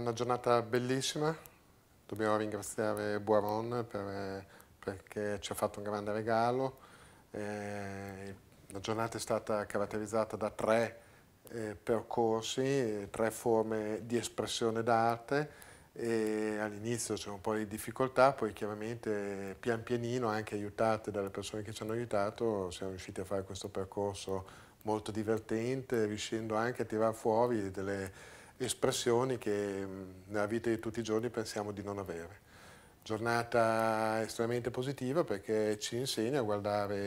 Una giornata bellissima, dobbiamo ringraziare Buaron per, perché ci ha fatto un grande regalo. Eh, la giornata è stata caratterizzata da tre eh, percorsi, tre forme di espressione d'arte all'inizio c'erano un po' di difficoltà, poi chiaramente pian pianino, anche aiutate dalle persone che ci hanno aiutato, siamo riusciti a fare questo percorso molto divertente, riuscendo anche a tirare fuori delle espressioni che mm, nella vita di tutti i giorni pensiamo di non avere. Giornata estremamente positiva perché ci insegna a guardare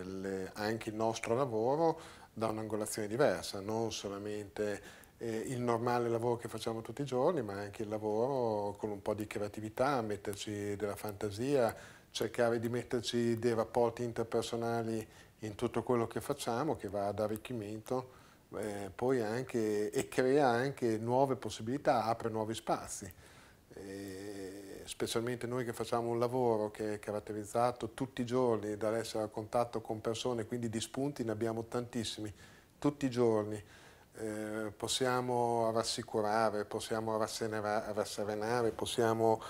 eh, le, anche il nostro lavoro da un'angolazione diversa, non solamente eh, il normale lavoro che facciamo tutti i giorni, ma anche il lavoro con un po' di creatività, metterci della fantasia, cercare di metterci dei rapporti interpersonali in tutto quello che facciamo che va ad arricchimento eh, poi anche, e crea anche nuove possibilità, apre nuovi spazi. E specialmente noi che facciamo un lavoro che è caratterizzato tutti i giorni dall'essere a contatto con persone, quindi di spunti ne abbiamo tantissimi, tutti i giorni. Eh, possiamo rassicurare, possiamo rasserenare, possiamo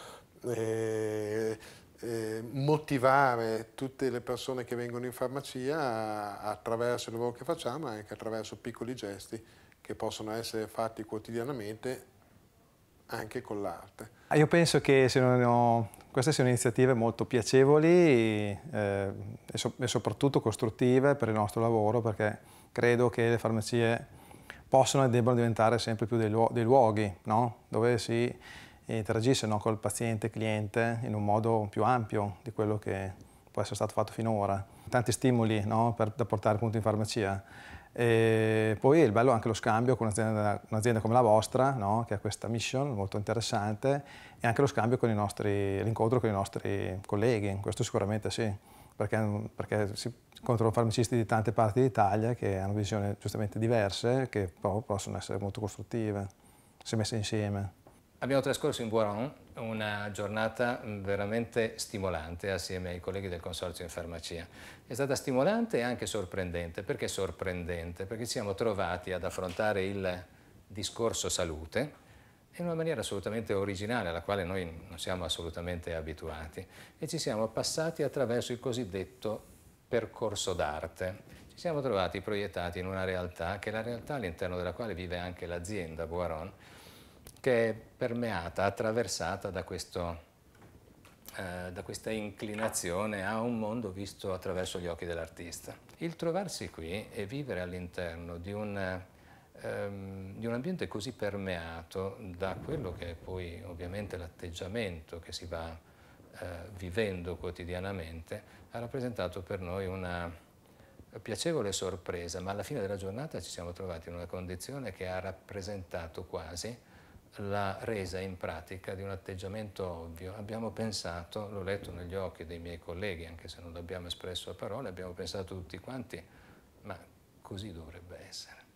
eh, eh, motivare tutte le persone che vengono in farmacia attraverso il lavoro che facciamo, e anche attraverso piccoli gesti che possono essere fatti quotidianamente anche con l'arte. Ah, io penso che siano, queste siano iniziative molto piacevoli eh, e, so, e soprattutto costruttive per il nostro lavoro perché credo che le farmacie possono e debbano diventare sempre più dei, luoghi no? dove si e interagisse no, col paziente, cliente, in un modo più ampio di quello che può essere stato fatto finora. Tanti stimoli no, per, da portare appunto in farmacia. E poi il bello è anche lo scambio con un'azienda, un come la vostra, no? che ha questa mission molto interessante, e anche lo scambio con i nostri, l'incontro con i nostri colleghi, questo sicuramente sì, perché, perché si incontrano farmacisti di tante parti d'Italia che hanno visioni giustamente diverse, che però possono essere molto costruttive, se messe insieme. Abbiamo trascorso in Boiron una giornata veramente stimolante assieme ai colleghi del Consorzio in Farmacia. È stata stimolante e anche sorprendente. Perché sorprendente? Perché ci siamo trovati ad affrontare il discorso salute in una maniera assolutamente originale alla quale noi non siamo assolutamente abituati e ci siamo passati attraverso il cosiddetto percorso d'arte. Ci siamo trovati proiettati in una realtà che è la realtà all'interno della quale vive anche l'azienda Boiron che è permeata, attraversata da, questo, eh, da questa inclinazione a un mondo visto attraverso gli occhi dell'artista. Il trovarsi qui e vivere all'interno di un ehm, di un ambiente così permeato da quello che è poi ovviamente l'atteggiamento che si va eh, vivendo quotidianamente, ha rappresentato per noi una piacevole sorpresa, ma alla fine della giornata ci siamo trovati in una condizione che ha rappresentato quasi la resa in pratica di un atteggiamento ovvio. Abbiamo pensato, l'ho letto negli occhi dei miei colleghi, anche se non l'abbiamo espresso a parole, abbiamo pensato tutti quanti, ma così dovrebbe essere.